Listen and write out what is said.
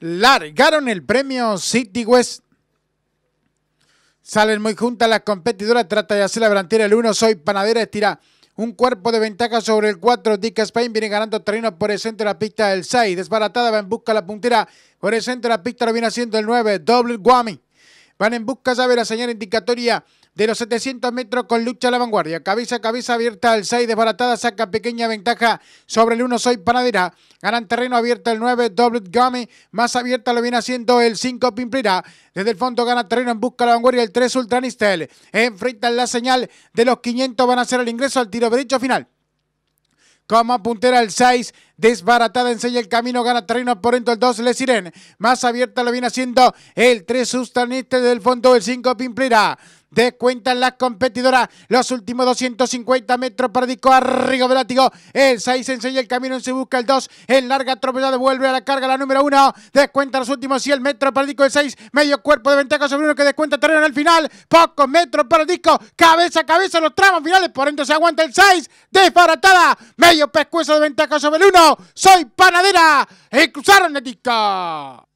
largaron el premio City West. Salen muy juntas las competidoras, trata de hacer la delantera el 1, soy panadera, estira un cuerpo de ventaja sobre el 4, Dick Spain viene ganando terreno por el centro de la pista el 6, desbaratada va en busca la puntera, por el centro de la pista lo viene haciendo el 9, doble Guami. Van en busca, saber la señal indicatoria de los 700 metros con lucha a la vanguardia. Cabeza a cabeza abierta al 6, desbaratada, saca pequeña ventaja sobre el 1, Soy Panadera. Ganan terreno abierto el 9, Doble Gummy. Más abierta lo viene haciendo el 5, Pimplera. Desde el fondo gana terreno en busca la vanguardia el 3, Ultranistel. Enfrentan la señal de los 500, van a hacer el ingreso al tiro derecho final. Como puntera el 6, Desbaratada enseña el camino, gana terreno por dentro el 2, Le Siren. Más abierta lo viene haciendo el 3, Sustanite del fondo, el 5, Pimplera. Descuentan las competidoras los últimos 250 metros para Disco Arrigo látigo, El 6 enseña el camino, se busca el 2. En larga atropellada vuelve a la carga la número 1. Descuenta los últimos 100 metros para Disco. El 6, medio cuerpo de ventaja sobre uno que descuenta terreno en el final. Pocos metros para Disco. Cabeza a cabeza los tramos finales. Por entonces se aguanta el 6. Desbaratada. Medio pescuezo de ventaja sobre el 1 soy panadera y cruzaron la